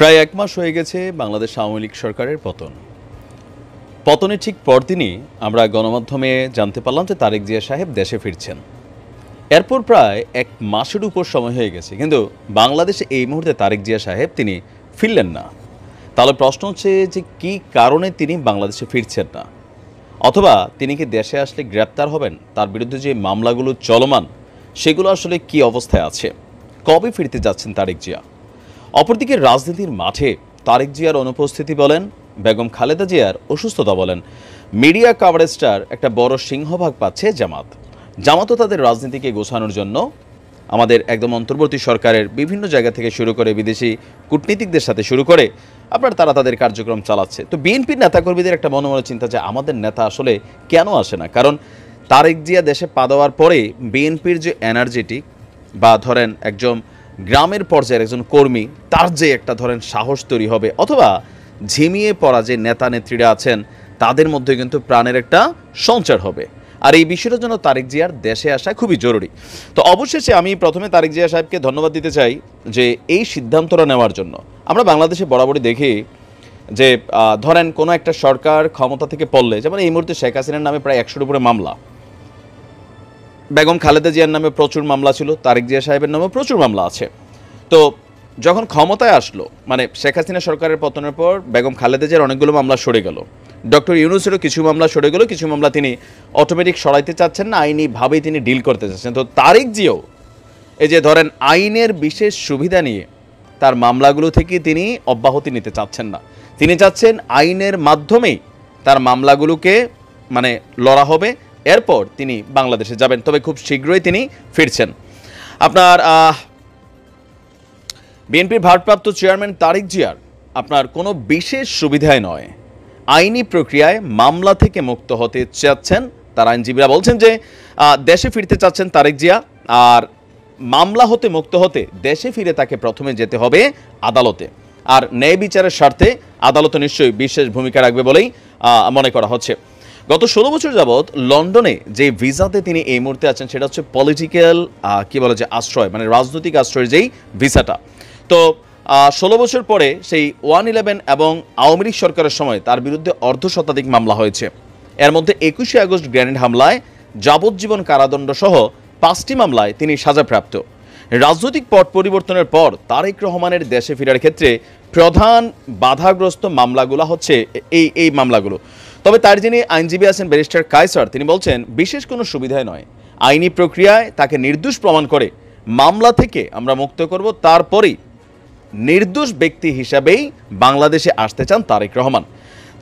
প্রায় এক মাস হয়ে গেছে বাংলাদেশ আওয়ামী লীগ সরকারের পতন পতনের ঠিক পরদিনই আমরা গণমাধ্যমে জানতে পারলাম যে তারেক জিয়া সাহেব দেশে ফিরছেন এরপর প্রায় এক মাসের উপর সময় হয়ে গেছে কিন্তু বাংলাদেশে এই মুহূর্তে তারেক জিয়া সাহেব তিনি ফিরলেন না তাহলে প্রশ্ন হচ্ছে যে কি কারণে তিনি বাংলাদেশে ফিরছেন না অথবা তিনি কি দেশে আসলে গ্রেপ্তার হবেন তার বিরুদ্ধে যে মামলাগুলো চলমান সেগুলো আসলে কি অবস্থায় আছে কবে ফিরতে যাচ্ছেন তারেক জিয়া অপরদিকে রাজনীতির মাঠে তারেক জিয়ার অনুপস্থিতি বলেন বেগম খালেদা জিয়ার অসুস্থতা বলেন মিডিয়া কাভারেজটার একটা বড় সিংহভাগ পাচ্ছে জামাত জামাতও তাদের রাজনীতিকে গোছানোর জন্য আমাদের একদম অন্তর্বর্তী সরকারের বিভিন্ন জায়গা থেকে শুরু করে বিদেশি কূটনীতিকদের সাথে শুরু করে আপনার তারা তাদের কার্যক্রম চালাচ্ছে তো বিএনপির নেতাকর্মীদের একটা মনে মনে চিন্তা যে আমাদের নেতা আসলে কেন আসে না কারণ তারেক জিয়া দেশে পা দেওয়ার পরে বিএনপির যে এনার্জেটিক বা ধরেন একজন গ্রামের পর্যায়ের একজন কর্মী তার যে একটা ধরেন সাহস তৈরি হবে অথবা ঝিমিয়ে পড়া যে নেতা নেত্রীরা আছেন তাদের মধ্যে কিন্তু প্রাণের একটা সঞ্চার হবে আর এই বিষয়টার জন্য তারেক জিয়ার দেশে আসা খুবই জরুরি তো অবশেষে আমি প্রথমে তারেক জিয়া সাহেবকে ধন্যবাদ দিতে চাই যে এই সিদ্ধান্তটা নেওয়ার জন্য আমরা বাংলাদেশে বরাবরই দেখি যে ধরেন কোনো একটা সরকার ক্ষমতা থেকে পড়লে যেমন এই মুহূর্তে শেখ হাসিনার নামে প্রায় একশোর উপরে মামলা বেগম খালেদা জিয়ার নামে প্রচুর মামলা ছিল তারেক জিয়া সাহেবের নামে প্রচুর মামলা আছে তো যখন ক্ষমতায় আসলো মানে শেখ হাসিনা সরকারের পতনের পর বেগম খালেদা জিয়ার অনেকগুলো মামলা সরে গেল ডক্টর ইউনুসেরও কিছু মামলা সরে গেল কিছু মামলা তিনি অটোমেটিক সরাইতে চাচ্ছেন না আইনিভাবেই তিনি ডিল করতে চাচ্ছেন তো তারেক জিয়াও এই যে ধরেন আইনের বিশেষ সুবিধা নিয়ে তার মামলাগুলো থেকে তিনি অব্যাহতি নিতে চাচ্ছেন না তিনি চাচ্ছেন আইনের মাধ্যমেই তার মামলাগুলোকে মানে লড়া হবে এরপর তিনি বাংলাদেশে যাবেন তবে খুব শীঘ্রই তিনি ফিরছেন আপনার বিএনপির ভারপ্রাপ্ত চেয়ারম্যান তারিক জিয়ার আপনার কোনো বিশেষ সুবিধায় নয় আইনি প্রক্রিয়ায় মামলা থেকে মুক্ত হতে চাচ্ছেন তার আইনজীবীরা বলছেন যে দেশে ফিরতে চাচ্ছেন তারেক জিয়া আর মামলা হতে মুক্ত হতে দেশে ফিরে তাকে প্রথমে যেতে হবে আদালতে আর ন্যায় বিচারের স্বার্থে আদালত নিশ্চয়ই বিশেষ ভূমিকা রাখবে বলেই মনে করা হচ্ছে গত ষোলো বছর যাবৎ লন্ডনে যে ভিসাতে তিনি এই মুহূর্তে আছেন সেটা হচ্ছে পলিটিক্যাল কি বলে যে আশ্রয় মানে রাজনৈতিক আশ্রয়ের যেই ভিসাটা তো ষোলো বছর পরে সেই ওয়ান ইলেভেন এবং আওয়ামী লীগ সরকারের সময় তার বিরুদ্ধে অর্ধ শতাধিক মামলা হয়েছে এর মধ্যে একুশে আগস্ট গ্র্যানেড হামলায় যাবজ্জীবন কারাদণ্ড সহ পাঁচটি মামলায় তিনি সাজাপ্রাপ্ত রাজনৈতিক পট পরিবর্তনের পর তারেক রহমানের দেশে ফেরার ক্ষেত্রে প্রধান বাধাগ্রস্ত মামলাগুলো হচ্ছে এই এই মামলাগুলো তবে তার যিনি আইনজীবী আছেন ব্যারিস্টার কায়সার তিনি বলছেন বিশেষ কোনো সুবিধায় নয় আইনি প্রক্রিয়ায় তাকে নির্দোষ প্রমাণ করে মামলা থেকে আমরা মুক্ত করব তারপরেই নির্দোষ ব্যক্তি হিসাবেই বাংলাদেশে আসতে চান তারেক রহমান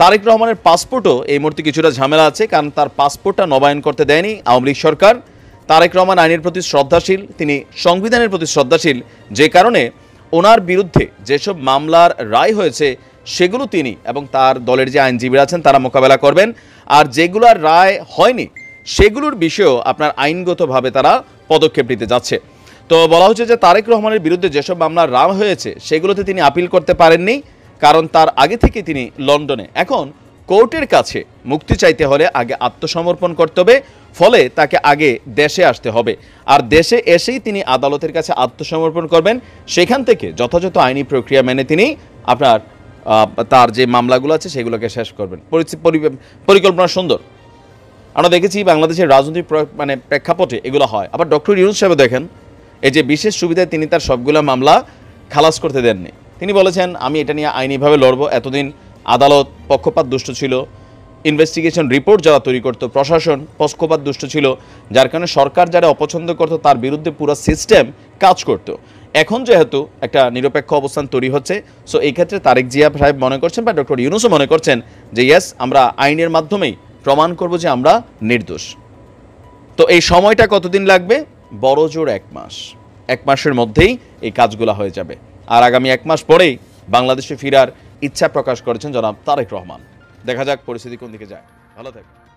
তারেক রহমানের পাসপোর্টও এই মুহূর্তে কিছুটা ঝামেলা আছে কারণ তার পাসপোর্টটা নবায়ন করতে দেয়নি আওয়ামী লীগ সরকার তারেক রহমান আইনের প্রতি শ্রদ্ধাশীল তিনি সংবিধানের প্রতি শ্রদ্ধাশীল যে কারণে ওনার বিরুদ্ধে যেসব মামলার রায় হয়েছে সেগুলো তিনি এবং তার দলের যে আইনজীবীরা আছেন তারা মোকাবেলা করবেন আর যেগুলোর রায় হয়নি সেগুলোর বিষয়েও আপনার আইনগতভাবে তারা পদক্ষেপ নিতে যাচ্ছে তো বলা হচ্ছে যে তারেক রহমানের বিরুদ্ধে যেসব মামলা রাম হয়েছে সেগুলোতে তিনি আপিল করতে পারেননি কারণ তার আগে থেকে তিনি লন্ডনে এখন কোর্টের কাছে মুক্তি চাইতে হলে আগে আত্মসমর্পণ করতে হবে ফলে তাকে আগে দেশে আসতে হবে আর দেশে এসেই তিনি আদালতের কাছে আত্মসমর্পণ করবেন সেখান থেকে যথাযথ আইনি প্রক্রিয়া মেনে তিনি আপনার তার যে মামলাগুলো আছে সেগুলোকে শেষ করবেন পরিকল্পনা সুন্দর আমরা দেখেছি বাংলাদেশের রাজনৈতিক মানে প্রেক্ষাপটে এগুলো হয় আবার ডক্টর ইউনুস সাহেব দেখেন এই যে বিশেষ সুবিধায় তিনি তার সবগুলো মামলা খালাস করতে দেননি তিনি বলেছেন আমি এটা নিয়ে আইনিভাবে লড়বো এতদিন আদালত পক্ষপাত দুষ্ট ছিল ইনভেস্টিগেশন রিপোর্ট যারা তৈরি করতো প্রশাসন পক্ষপাত দুষ্ট ছিল যার কারণে সরকার যারা অপছন্দ করতো তার বিরুদ্ধে পুরো সিস্টেম কাজ করতো এখন যেহেতু একটা নিরপেক্ষ অবস্থান তৈরি হচ্ছে সো এই ক্ষেত্রে তারেক জিয়া সাহেব মনে করছেন বা ডক্টর ইউনুসও মনে করছেন যে ইয়াস আমরা আইনের মাধ্যমেই প্রমাণ করব যে আমরা নির্দোষ তো এই সময়টা কতদিন লাগবে বড় জোর এক মাস এক মাসের মধ্যেই এই কাজগুলো হয়ে যাবে আর আগামী এক মাস পরেই বাংলাদেশে ফিরার ইচ্ছা প্রকাশ করেছেন জনাব তারেক রহমান দেখা যাক পরিস্থিতি কোন দিকে যায় ভালো থাকবে